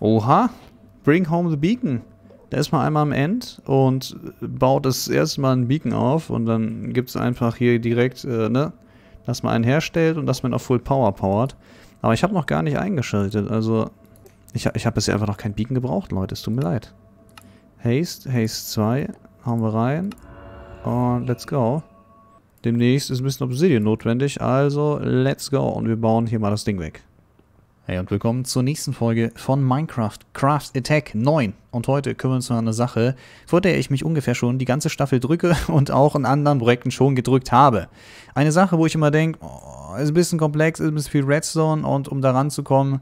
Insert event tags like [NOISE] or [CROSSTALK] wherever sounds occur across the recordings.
Oha, Bring Home the Beacon. Da ist man einmal am End und baut das erste Mal ein Beacon auf und dann gibt es einfach hier direkt, äh, ne, dass man einen herstellt und dass man auf Full Power powert. Aber ich habe noch gar nicht eingeschaltet, also ich, ich habe bisher einfach noch kein Beacon gebraucht, Leute, es tut mir leid. Haste, Haste 2, hauen wir rein und let's go. Demnächst ist ein bisschen Obsidian notwendig, also let's go und wir bauen hier mal das Ding weg. Hey und willkommen zur nächsten Folge von Minecraft Craft Attack 9. Und heute kümmern wir uns um eine Sache, vor der ich mich ungefähr schon die ganze Staffel drücke [LAUGHS] und auch in anderen Projekten schon gedrückt habe. Eine Sache, wo ich immer denke, oh, ist ein bisschen komplex, ist ein bisschen viel Redstone und um da ranzukommen,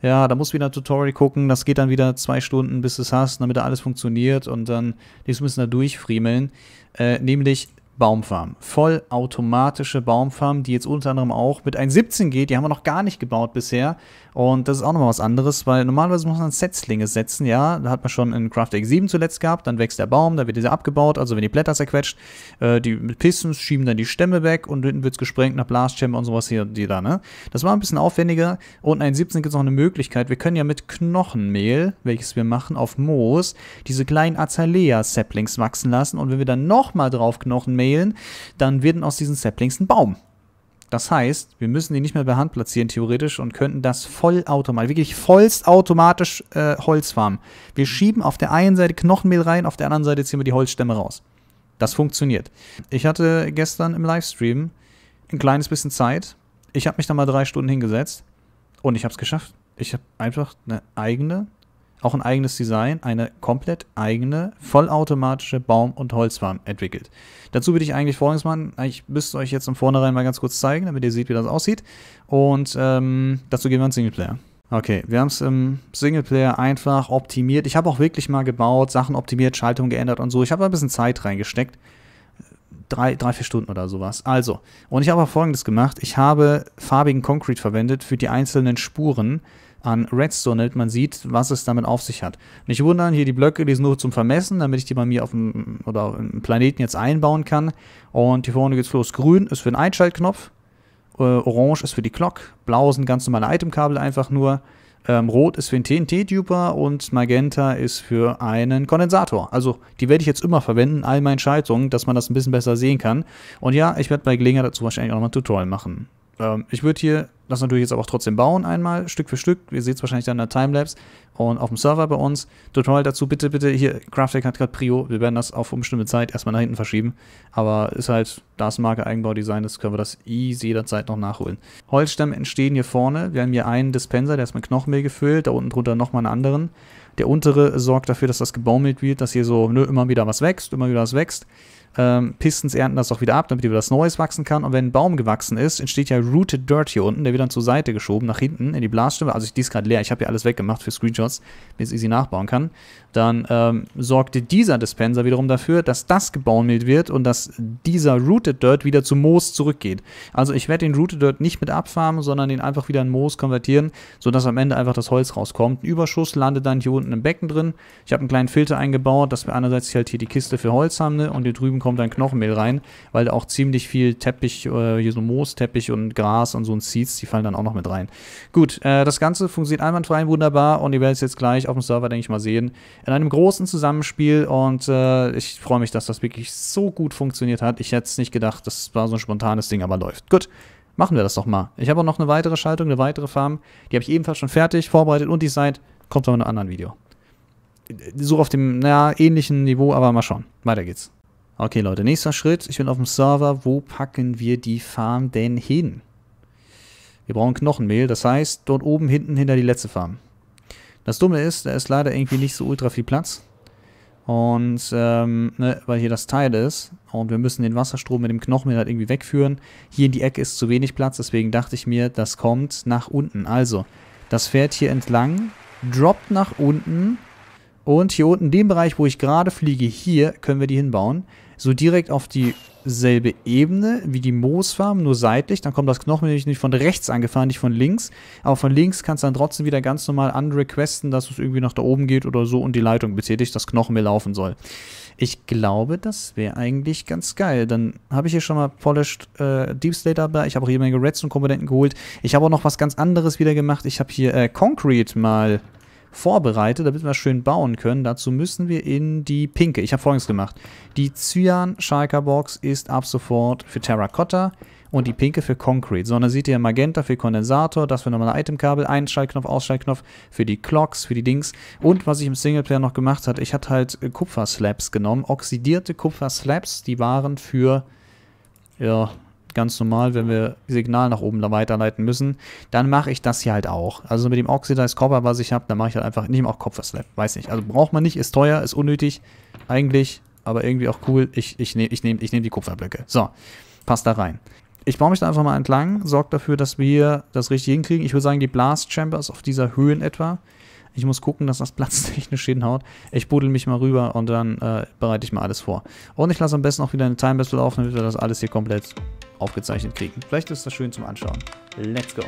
ja, da muss wieder ein Tutorial gucken, das geht dann wieder zwei Stunden, bis du es hast, damit da alles funktioniert und dann die müssen da durchfriemeln. Äh, nämlich Baumfarm. Vollautomatische Baumfarm, die jetzt unter anderem auch mit 1.17 geht. Die haben wir noch gar nicht gebaut bisher. Und das ist auch nochmal was anderes, weil normalerweise muss man Setzlinge setzen, ja. Da hat man schon in Craft Egg 7 zuletzt gehabt. Dann wächst der Baum, da wird dieser abgebaut. Also wenn die Blätter zerquetscht, äh, die Pistons schieben dann die Stämme weg und hinten wird es gesprengt nach Blastchamber und sowas hier, die da, ne. Das war ein bisschen aufwendiger. Und in 1.17 gibt es noch eine Möglichkeit. Wir können ja mit Knochenmehl, welches wir machen, auf Moos, diese kleinen Azalea-Saplings wachsen lassen. Und wenn wir dann nochmal drauf Knochenmehl mähen, dann wird aus diesen Saplings ein Baum. Das heißt, wir müssen die nicht mehr per Hand platzieren, theoretisch, und könnten das vollautomatisch, wirklich vollst automatisch äh, Holz farmen. Wir schieben auf der einen Seite Knochenmehl rein, auf der anderen Seite ziehen wir die Holzstämme raus. Das funktioniert. Ich hatte gestern im Livestream ein kleines bisschen Zeit. Ich habe mich da mal drei Stunden hingesetzt und ich habe es geschafft. Ich habe einfach eine eigene auch ein eigenes Design, eine komplett eigene, vollautomatische Baum- und Holzfarm entwickelt. Dazu würde ich eigentlich folgendes machen. Ich müsste euch jetzt im Vornherein mal ganz kurz zeigen, damit ihr seht, wie das aussieht. Und ähm, dazu gehen wir ins Singleplayer. Okay, wir haben es im Singleplayer einfach optimiert. Ich habe auch wirklich mal gebaut, Sachen optimiert, Schaltung geändert und so. Ich habe ein bisschen Zeit reingesteckt. Drei, drei, vier Stunden oder sowas. Also, und ich habe auch folgendes gemacht. Ich habe farbigen Concrete verwendet für die einzelnen Spuren an Redstone, damit man sieht, was es damit auf sich hat. Nicht wundern, hier die Blöcke, die sind nur zum Vermessen, damit ich die bei mir auf dem oder im Planeten jetzt einbauen kann. Und hier vorne geht's los. Grün ist für den Einschaltknopf, äh, Orange ist für die Glock, Blau sind ganz normale Itemkabel einfach nur. Ähm, Rot ist für einen TNT-Duper und Magenta ist für einen Kondensator. Also die werde ich jetzt immer verwenden, all meinen Schaltungen, dass man das ein bisschen besser sehen kann. Und ja, ich werde bei Gelegenheit dazu wahrscheinlich auch nochmal ein Tutorial machen. Ähm, ich würde hier das natürlich jetzt aber auch trotzdem bauen, einmal Stück für Stück. Ihr seht es wahrscheinlich dann in der Timelapse und auf dem Server bei uns. Tutorial dazu, bitte, bitte, hier, Craftec hat gerade Prio. Wir werden das auf unbestimmte Zeit erstmal nach hinten verschieben. Aber ist halt, da es Marke Eigenbaudesign ist, können wir das easy jederzeit noch nachholen. Holzstämme entstehen hier vorne. Wir haben hier einen Dispenser, der ist mit Knochenmehl gefüllt, da unten drunter nochmal einen anderen. Der untere sorgt dafür, dass das gebaumelt wird, dass hier so ne, immer wieder was wächst, immer wieder was wächst. Ähm, Pistons ernten das auch wieder ab, damit wieder was Neues wachsen kann. Und wenn ein Baum gewachsen ist, entsteht ja Rooted Dirt hier unten. Der wird dann zur Seite geschoben, nach hinten in die Blasstimme. Also die ist gerade leer. Ich habe hier alles weggemacht für Screenshots, damit ich easy nachbauen kann. Dann ähm, sorgte dieser Dispenser wiederum dafür, dass das gebaumelt wird und dass dieser Rooted Dirt wieder zu Moos zurückgeht. Also ich werde den Rooted Dirt nicht mit abfarmen, sondern den einfach wieder in Moos konvertieren, sodass am Ende einfach das Holz rauskommt. Ein Überschuss landet dann hier unten unten im Becken drin. Ich habe einen kleinen Filter eingebaut, dass wir einerseits halt hier die Kiste für Holz haben ne? und hier drüben kommt dann Knochenmehl rein, weil da auch ziemlich viel Teppich, äh, hier so Moosteppich und Gras und so ein Seeds, die fallen dann auch noch mit rein. Gut, äh, das Ganze funktioniert einwandfrei wunderbar und ihr werdet es jetzt gleich auf dem Server, denke ich mal, sehen. In einem großen Zusammenspiel und äh, ich freue mich, dass das wirklich so gut funktioniert hat. Ich hätte es nicht gedacht, das war so ein spontanes Ding, aber läuft. Gut. Machen wir das doch mal. Ich habe auch noch eine weitere Schaltung, eine weitere Farm. Die habe ich ebenfalls schon fertig, vorbereitet und die designt. Kommt aber in einem anderen Video. So auf dem, naja, ähnlichen Niveau, aber mal schauen. Weiter geht's. Okay, Leute, nächster Schritt. Ich bin auf dem Server. Wo packen wir die Farm denn hin? Wir brauchen Knochenmehl, das heißt, dort oben hinten hinter die letzte Farm. Das Dumme ist, da ist leider irgendwie nicht so ultra viel Platz. Und, ähm, ne, weil hier das Teil ist. Und wir müssen den Wasserstrom mit dem Knochenmehl halt irgendwie wegführen. Hier in die Ecke ist zu wenig Platz, deswegen dachte ich mir, das kommt nach unten. Also, das fährt hier entlang droppt nach unten. Und hier unten, in dem Bereich, wo ich gerade fliege, hier können wir die hinbauen. So direkt auf dieselbe Ebene wie die Moosfarm, nur seitlich. Dann kommt das Knochen nämlich nicht von rechts angefahren, nicht von links. Aber von links kannst du dann trotzdem wieder ganz normal unrequesten, dass es irgendwie nach da oben geht oder so und die Leitung betätigt, dass Knochen mir laufen soll. Ich glaube, das wäre eigentlich ganz geil. Dann habe ich hier schon mal Polished äh, Deep Slate dabei. Ich habe auch jede Menge Redstone-Komponenten geholt. Ich habe auch noch was ganz anderes wieder gemacht. Ich habe hier äh, Concrete mal vorbereitet, damit wir schön bauen können. Dazu müssen wir in die pinke. Ich habe folgendes gemacht. Die Cyan schalker Box ist ab sofort für Terracotta und die pinke für Concrete. So, und dann seht ihr Magenta für Kondensator, das für normale Itemkabel, Einschaltknopf, Ausschaltknopf, für die Clocks, für die Dings. Und was ich im Singleplayer noch gemacht hat, ich hatte halt äh, Kupferslabs genommen, oxidierte Kupferslabs, die waren für, ja, ganz normal, wenn wir Signal nach oben da weiterleiten müssen, dann mache ich das hier halt auch. Also mit dem Oxidized Copper, was ich habe, dann mache ich halt einfach, nicht auch Kupferslab, weiß nicht. Also braucht man nicht, ist teuer, ist unnötig, eigentlich, aber irgendwie auch cool. Ich, ich nehme ich nehm, ich nehm die Kupferblöcke. So, passt da rein ich baue mich da einfach mal entlang, sorge dafür, dass wir das richtig hinkriegen. Ich würde sagen, die Blast Chambers auf dieser Höhe in etwa. Ich muss gucken, dass das [LAUGHS] platztechnisch hinhaut. Ich buddel mich mal rüber und dann äh, bereite ich mal alles vor. Und ich lasse am besten auch wieder eine Time Battle auf, damit wir das alles hier komplett aufgezeichnet kriegen. Vielleicht ist das schön zum Anschauen. Let's go.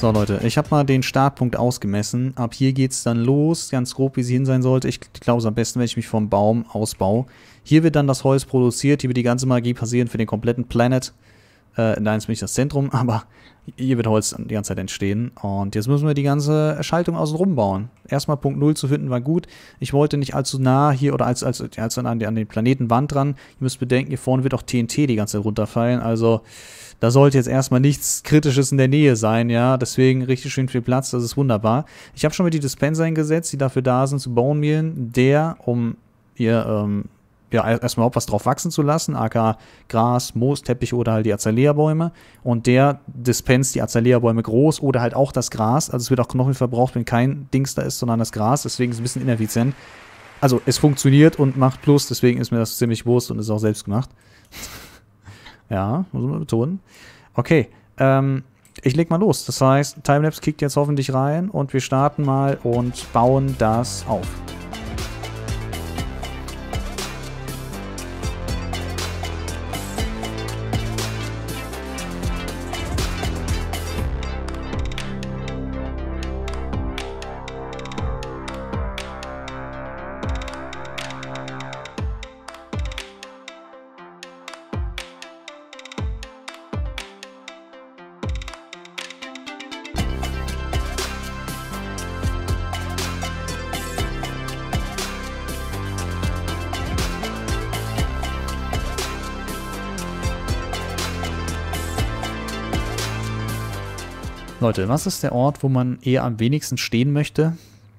So Leute, ich habe mal den Startpunkt ausgemessen. Ab hier geht es dann los, ganz grob wie sie hin sein sollte. Ich glaube es am besten, wenn ich mich vom Baum ausbaue. Hier wird dann das Holz produziert, hier wird die ganze Magie passieren für den kompletten Planet. Äh, nein, ist nicht das Zentrum, [LAUGHS] aber hier wird Holz die ganze Zeit entstehen. Und jetzt müssen wir die ganze Schaltung außenrum bauen. Erstmal Punkt 0 zu finden war gut. Ich wollte nicht allzu nah hier oder allzu, als, als an, an den Planetenwand dran. Ihr müsst bedenken, hier vorne wird auch TNT die ganze Zeit runterfallen. Also da sollte jetzt erstmal nichts Kritisches in der Nähe sein, ja. Deswegen richtig schön viel Platz, das ist wunderbar. Ich habe schon mal die Dispenser eingesetzt, die dafür da sind, zu Bonmehlen, der, um ihr, ähm, ja, erstmal auch was drauf wachsen zu lassen, aka Gras, Moos, Teppich oder halt die Azalea-Bäume. Und der dispenst die Azalea-Bäume groß oder halt auch das Gras. Also es wird auch Knochen verbraucht, wenn kein Dings da ist, sondern das Gras. Deswegen ist es ein bisschen ineffizient. Also es funktioniert und macht Plus, deswegen ist mir das ziemlich Wurst und ist auch selbst gemacht. Ja, muss man betonen. Okay, ähm, ich leg mal los. Das heißt, Timelapse kickt jetzt hoffentlich rein und wir starten mal und bauen das auf. Leute, was ist der Ort, wo man eher am wenigsten stehen möchte?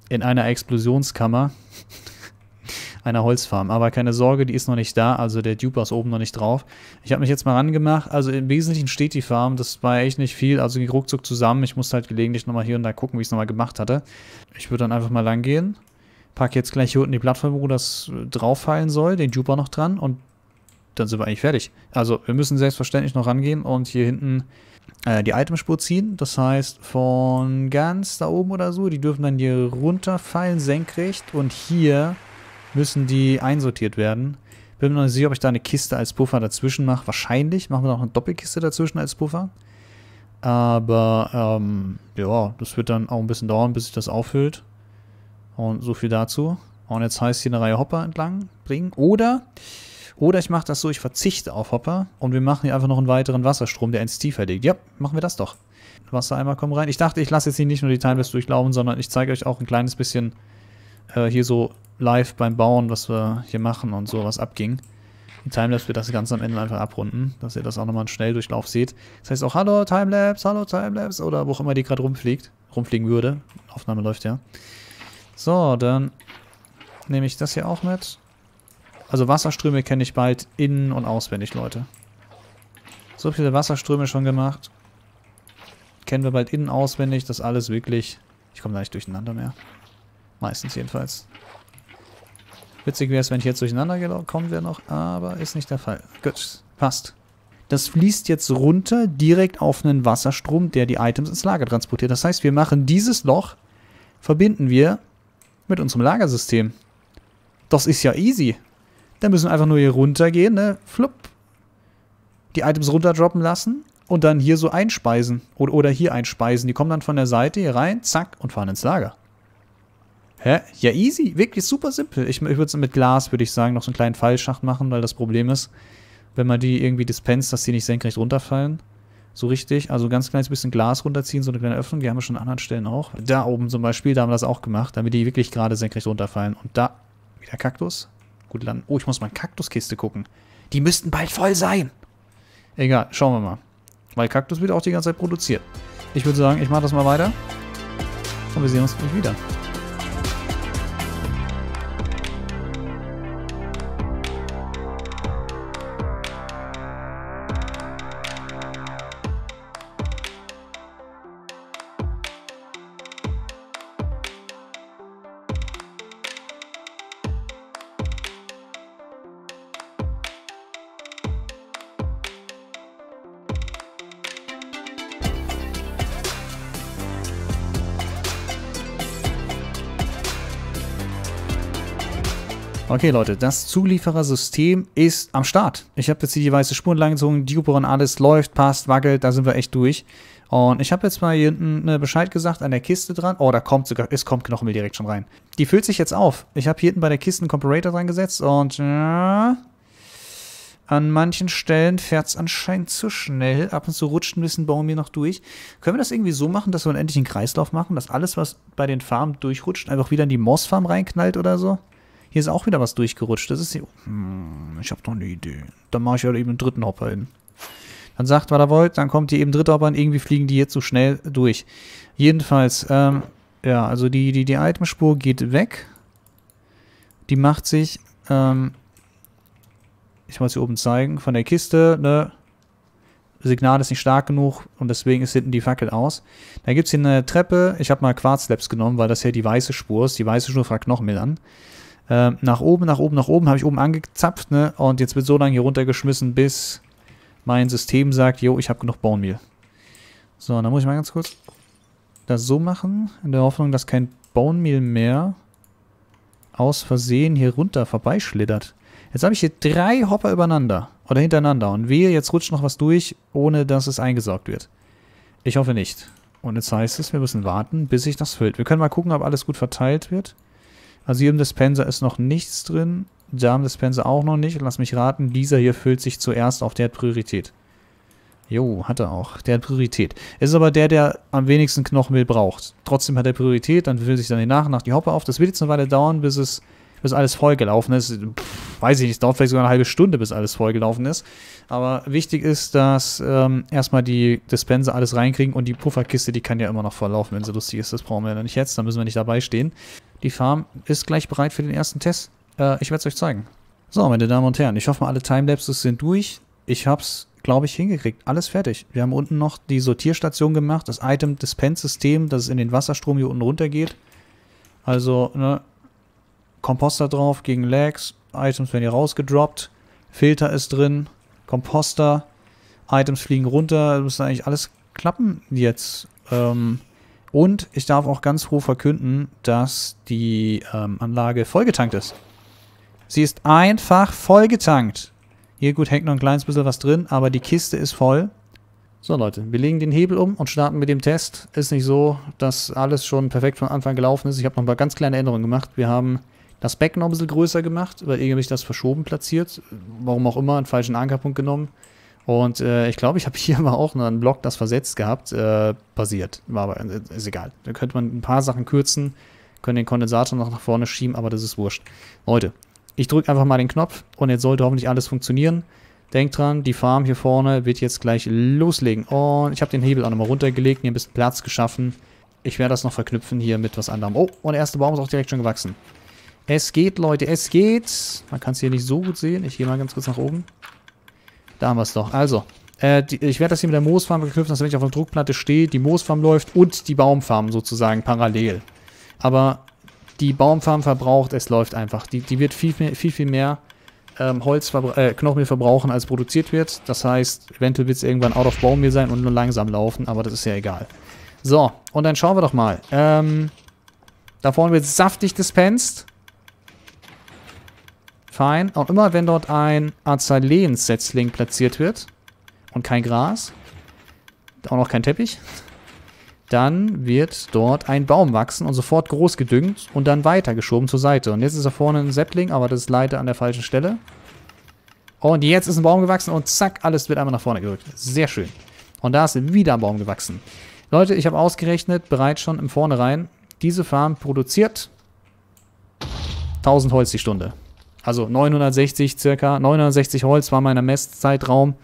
In einer Explosionskammer [LAUGHS] einer Holzfarm. Aber keine Sorge, die ist noch nicht da, also der Duper ist oben noch nicht drauf. Ich habe mich jetzt mal rangemacht, also im Wesentlichen steht die Farm, das war echt nicht viel, also ging ruckzuck zusammen. Ich musste halt gelegentlich nochmal hier und da gucken, wie ich es nochmal gemacht hatte. Ich würde dann einfach mal lang gehen, packe jetzt gleich hier unten die Plattform, wo das drauffallen soll, den Duper noch dran und dann sind wir eigentlich fertig. Also wir müssen selbstverständlich noch rangehen und hier hinten äh, die Itemspur ziehen. Das heißt, von ganz da oben oder so, die dürfen dann hier runterfallen, senkrecht. Und hier müssen die einsortiert werden. Bin mir noch nicht sicher, ob ich da eine Kiste als Puffer dazwischen mache. Wahrscheinlich machen wir noch eine Doppelkiste dazwischen als Puffer. Aber, ähm, ja, das wird dann auch ein bisschen dauern, bis sich das auffüllt. Und so viel dazu. Und jetzt heißt hier eine Reihe Hopper entlang bringen. Oder oder ich mache das so, ich verzichte auf Hopper und wir machen hier einfach noch einen weiteren Wasserstrom, der ins Tiefer liegt. Ja, machen wir das doch. Wassereimer kommen rein. Ich dachte, ich lasse jetzt hier nicht nur die Teilwest durchlaufen, sondern ich zeige euch auch ein kleines bisschen äh, hier so live beim Bauen, was wir hier machen und so, was abging. Die Timelapse wird das Ganze am Ende einfach abrunden, dass ihr das auch nochmal einen Schnelldurchlauf seht. Das heißt auch, hallo Timelapse, hallo Timelapse oder wo auch immer die gerade rumfliegt, rumfliegen würde. Aufnahme läuft ja. So, dann nehme ich das hier auch mit. Also Wasserströme kenne ich bald innen und auswendig, Leute. So viele Wasserströme schon gemacht. Kennen wir bald innen auswendig. Das alles wirklich... Ich komme da nicht durcheinander mehr. Meistens jedenfalls. Witzig wäre es, wenn ich jetzt durcheinander kommen wäre noch, aber ist nicht der Fall. Gut, passt. Das fließt jetzt runter direkt auf einen Wasserstrom, der die Items ins Lager transportiert. Das heißt, wir machen dieses Loch, verbinden wir mit unserem Lagersystem. Das ist ja easy. Dann müssen wir einfach nur hier runtergehen, ne? Flupp. Die Items runterdroppen lassen und dann hier so einspeisen. Oder, oder hier einspeisen. Die kommen dann von der Seite hier rein, zack, und fahren ins Lager. Hä? Ja, easy. Wirklich super simpel. Ich, ich würde es mit Glas, würde ich sagen, noch so einen kleinen Fallschacht machen, weil das Problem ist, wenn man die irgendwie dispenst, dass die nicht senkrecht runterfallen. So richtig. Also ganz kleines bisschen Glas runterziehen, so eine kleine Öffnung. Die haben wir schon an anderen Stellen auch. Da oben zum Beispiel, da haben wir das auch gemacht, damit die wirklich gerade senkrecht runterfallen. Und da wieder Kaktus gut landen. Oh, ich muss mal Kaktuskiste gucken. Die müssten bald voll sein. Egal, schauen wir mal. Weil Kaktus wird auch die ganze Zeit produziert. Ich würde sagen, ich mache das mal weiter. Und wir sehen uns gleich wieder. Okay, Leute, das Zulieferersystem ist am Start. Ich habe jetzt hier die weiße Spur entlang gezogen, die Operon alles läuft, passt, wackelt, da sind wir echt durch. Und ich habe jetzt mal hier hinten ne, Bescheid gesagt an der Kiste dran. Oh, da kommt sogar, es kommt Knochenmehl direkt schon rein. Die füllt sich jetzt auf. Ich habe hier hinten bei der Kiste einen Comparator dran gesetzt und ja, äh, an manchen Stellen fährt es anscheinend zu schnell. Ab und zu rutscht ein bisschen Baum hier noch durch. Können wir das irgendwie so machen, dass wir endlich einen Kreislauf machen, dass alles, was bei den Farmen durchrutscht, einfach wieder in die Mossfarm reinknallt oder so? Hier ist auch wieder was durchgerutscht. Das ist hier... Hm, ich habe doch eine Idee. Dann mache ich halt eben einen dritten Hopper hin. Dann sagt, was er wollt, dann kommt hier eben dritter Hopper hin. irgendwie fliegen die jetzt so schnell durch. Jedenfalls, ähm, ja, also die, die, die Itemspur geht weg. Die macht sich, ähm, ich muss hier oben zeigen, von der Kiste, ne, Signal ist nicht stark genug und deswegen ist hinten die Fackel aus. Da gibt es hier eine Treppe. Ich habe mal Quarzlabs genommen, weil das hier die weiße Spur ist. Die weiße Spur fragt noch mehr an. Ähm, nach oben, nach oben, nach oben, habe ich oben angezapft, ne? Und jetzt wird so lange hier runtergeschmissen, bis mein System sagt, jo, ich habe genug Bone Meal. So, und dann muss ich mal ganz kurz das so machen, in der Hoffnung, dass kein Bone Meal mehr aus Versehen hier runter vorbeischlittert. Jetzt habe ich hier drei Hopper übereinander oder hintereinander und wehe, jetzt rutscht noch was durch, ohne dass es eingesaugt wird. Ich hoffe nicht. Und jetzt heißt es, wir müssen warten, bis sich das füllt. Wir können mal gucken, ob alles gut verteilt wird. Also hier im Dispenser ist noch nichts drin. Da im Dispenser auch noch nicht. Lass mich raten, dieser hier füllt sich zuerst auf der Priorität. Jo, hat er auch. Der hat Priorität. Ist aber der, der am wenigsten Knochenmehl braucht. Trotzdem hat er Priorität, dann füllt sich dann die nach und nach die Hoppe auf. Das wird jetzt eine Weile dauern, bis es bis alles vollgelaufen ist. Pff, weiß ich nicht, es dauert vielleicht sogar eine halbe Stunde, bis alles vollgelaufen ist. Aber wichtig ist, dass ähm, erstmal die Dispenser alles reinkriegen und die Pufferkiste, die kann ja immer noch volllaufen, wenn sie lustig ist. Das brauchen wir ja nicht jetzt, da müssen wir nicht dabei stehen. Die Farm ist gleich bereit für den ersten Test. Äh, ich werde es euch zeigen. So, meine Damen und Herren, ich hoffe mal, alle Timelapses sind durch. Ich habe es, glaube ich, hingekriegt. Alles fertig. Wir haben unten noch die Sortierstation gemacht, das Item-Dispense-System, dass es in den Wasserstrom hier unten runtergeht. Also, ne, Komposter drauf gegen Lags. Items werden hier rausgedroppt. Filter ist drin. Komposter. Items fliegen runter. Das müsste eigentlich alles klappen jetzt. Ähm, und ich darf auch ganz hoch verkünden, dass die ähm, Anlage vollgetankt ist. Sie ist einfach vollgetankt. Hier gut hängt noch ein kleines bisschen was drin, aber die Kiste ist voll. So Leute, wir legen den Hebel um und starten mit dem Test. Ist nicht so, dass alles schon perfekt von Anfang gelaufen ist. Ich habe noch ein paar ganz kleine Änderungen gemacht. Wir haben das Back noch ein bisschen größer gemacht, weil irgendwie habe ich das verschoben platziert, warum auch immer, einen falschen Ankerpunkt genommen. Und äh, ich glaube, ich habe [LAUGHS] hier mal auch einen Block, das versetzt gehabt, äh, passiert. War aber, äh, ist egal. Da könnte man ein paar Sachen kürzen, können den Kondensator noch nach vorne schieben, aber das ist wurscht. Leute, ich drücke einfach mal den Knopf und jetzt sollte hoffentlich alles funktionieren. Denkt dran, die Farm hier vorne wird jetzt gleich loslegen. Und ich habe den Hebel auch nochmal runtergelegt, mir ein bisschen Platz geschaffen. Ich werde das noch verknüpfen hier mit was anderem. Oh, und der erste Baum ist auch direkt schon gewachsen. Es geht, Leute, es geht. Man kann es hier nicht so gut sehen. Ich gehe mal ganz kurz nach oben. Da haben wir es doch. Also, äh, die, ich werde das hier mit der Moosfarm verknüpfen, dass wenn ich auf der Druckplatte stehe, die Moosfarm läuft und die Baumfarm sozusagen parallel. Aber die Baumfarm verbraucht, es läuft einfach. Die, die wird viel, mehr, viel, viel mehr ähm, Holz, äh, Knochenmehl verbrauchen, als produziert wird. Das heißt, eventuell wird es irgendwann out of Baummehl sein und nur langsam laufen, aber das ist ja egal. So, und dann schauen wir doch mal. Ähm, da vorne wird saftig dispensed. Fein. Und immer wenn dort ein Azaleen-Setzling platziert wird und kein Gras, auch noch kein Teppich, dann wird dort ein Baum wachsen und sofort groß gedüngt und dann weitergeschoben zur Seite. Und jetzt ist da vorne ein Settling, aber das ist leider an der falschen Stelle. Und jetzt ist ein Baum gewachsen und zack, alles wird einmal nach vorne gerückt. Sehr schön. Und da ist wieder ein Baum gewachsen. Leute, ich habe ausgerechnet, bereits schon im Vornherein, diese Farm produziert 1000 Holz die Stunde. Also 960 circa, 960 Holz war mein Messzeitraum.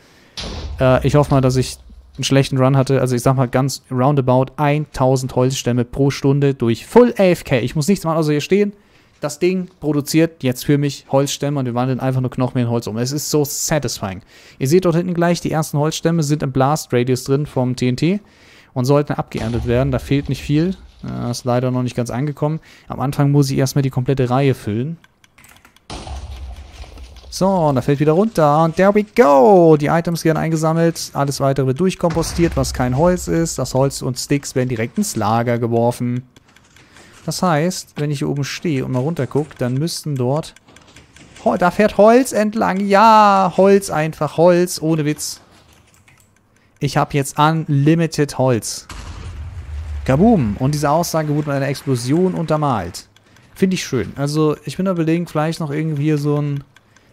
Äh, ich hoffe mal, dass ich einen schlechten Run hatte. Also ich sag mal ganz roundabout 1000 Holzstämme pro Stunde durch Full AFK. Ich muss nichts machen, also hier stehen. Das Ding produziert jetzt für mich Holzstämme und wir wandeln einfach nur Knochen in Holz um. Es ist so satisfying. Ihr seht dort hinten gleich, die ersten Holzstämme sind im Blast Radius drin vom TNT und sollten abgeerntet werden. Da fehlt nicht viel. Äh, ist leider noch nicht ganz angekommen. Am Anfang muss ich erstmal die komplette Reihe füllen. So, und da fällt wieder runter. Und there we go. Die Items werden eingesammelt. Alles weitere wird durchkompostiert, was kein Holz ist. Das Holz und Sticks werden direkt ins Lager geworfen. Das heißt, wenn ich hier oben stehe und mal runter gucke, dann müssten dort... Oh, da fährt Holz entlang. Ja, Holz einfach. Holz, ohne Witz. Ich habe jetzt unlimited Holz. Kaboom. Und diese Aussage wurde mit einer Explosion untermalt. Finde ich schön. Also, ich bin da überlegen, vielleicht noch irgendwie so ein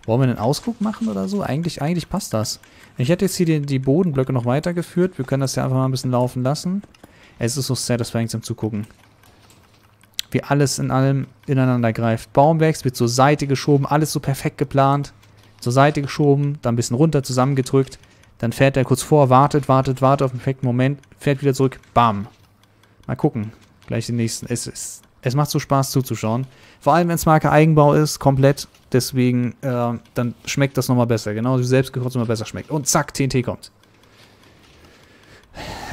wollen wir einen Ausguck machen oder so? Eigentlich, eigentlich passt das. Ich hätte jetzt hier die, die Bodenblöcke noch weitergeführt. Wir können das ja einfach mal ein bisschen laufen lassen. Es ist so satisfying zum Zugucken. Wie alles in allem ineinander greift. Baum wächst, wird zur Seite geschoben, alles so perfekt geplant. Zur Seite geschoben, dann ein bisschen runter zusammengedrückt. Dann fährt er kurz vor, wartet, wartet, wartet auf den perfekten Moment, fährt wieder zurück. Bam. Mal gucken. Gleich den nächsten. Es ist es macht so Spaß zuzuschauen. Vor allem, wenn es Marke Eigenbau ist, komplett. Deswegen, äh, dann schmeckt das nochmal besser. Genau wie selbstgekocht nochmal besser schmeckt. Und zack, TNT kommt.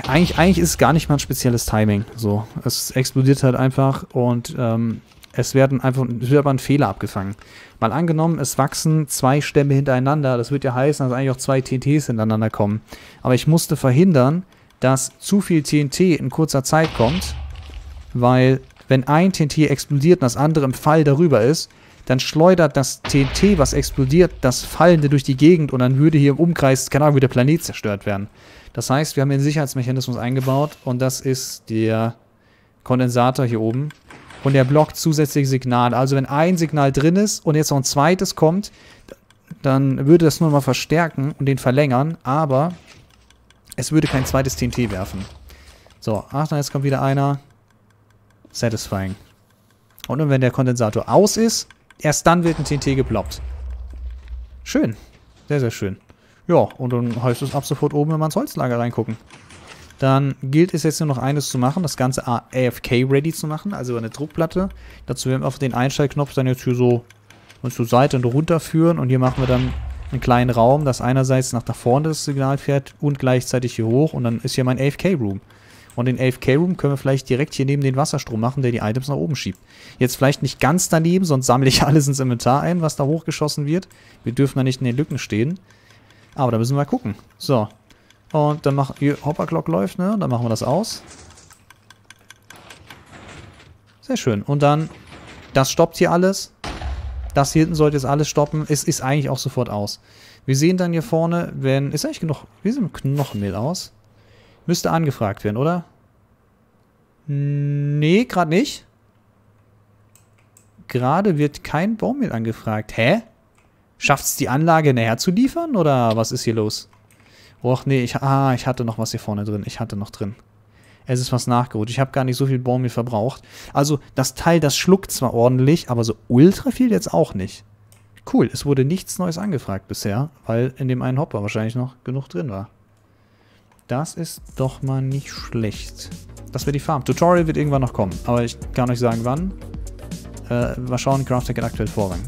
Eigentlich, eigentlich ist es gar nicht mal ein spezielles Timing. So, es explodiert halt einfach und ähm, es werden einfach, es wird aber ein Fehler abgefangen. Mal angenommen, es wachsen zwei Stämme hintereinander. Das wird ja heißen, dass eigentlich auch zwei TNTs hintereinander kommen. Aber ich musste verhindern, dass zu viel TNT in kurzer Zeit kommt, weil wenn ein TNT explodiert und das andere im Fall darüber ist, dann schleudert das TNT, was explodiert, das Fallende durch die Gegend und dann würde hier im Umkreis, keine Ahnung, wie der Planet zerstört werden. Das heißt, wir haben hier einen Sicherheitsmechanismus eingebaut und das ist der Kondensator hier oben. Und der blockt zusätzliche Signale. Also wenn ein Signal drin ist und jetzt noch ein zweites kommt, dann würde das nur mal verstärken und den verlängern, aber es würde kein zweites TNT werfen. So, ach, jetzt kommt wieder einer satisfying. Und wenn der Kondensator aus ist, erst dann wird ein TNT geploppt. Schön. Sehr, sehr schön. Ja, und dann heißt es ab sofort oben wenn immer ins Holzlager reingucken. Dann gilt es jetzt nur noch eines zu machen, das Ganze AFK-ready zu machen, also eine Druckplatte. Dazu werden wir auf den Einsteigknopf dann jetzt hier so uns zur Seite und runterführen. Und hier machen wir dann einen kleinen Raum, dass einerseits nach da vorne das Signal fährt und gleichzeitig hier hoch. Und dann ist hier mein AFK-Room. Und den 11K-Room können wir vielleicht direkt hier neben den Wasserstrom machen, der die Items nach oben schiebt. Jetzt vielleicht nicht ganz daneben, sonst sammle ich [LAUGHS] alles ins Inventar ein, was da hochgeschossen wird. Wir dürfen da nicht in den Lücken stehen. Aber da müssen wir mal gucken. So. Und dann machen... wir... Hopperglock läuft, ne? Dann machen wir das aus. Sehr schön. Und dann... Das stoppt hier alles. Das hier hinten sollte jetzt alles stoppen. Es ist eigentlich auch sofort aus. Wir sehen dann hier vorne, wenn... Ist eigentlich genug... Wie sieht mit Knochenmehl aus? Müsste angefragt werden, oder? Nee, gerade nicht. Gerade wird kein Baum angefragt. Hä? Schafft es die Anlage näher zu liefern oder was ist hier los? Och, nee, ich, ah, ich hatte noch was hier vorne drin. Ich hatte noch drin. Es ist was nachgerutscht. Ich habe gar nicht so viel Baummehl verbraucht. Also, das Teil, das schluckt zwar ordentlich, aber so ultra viel jetzt auch nicht. Cool, es wurde nichts Neues angefragt bisher, weil in dem einen Hopper wahrscheinlich noch genug drin war. Das ist doch mal nicht schlecht. Das wäre die Farm. Tutorial wird irgendwann noch kommen, aber ich kann euch sagen, wann. Äh, mal schauen, Crafter geht aktuell Vorrang.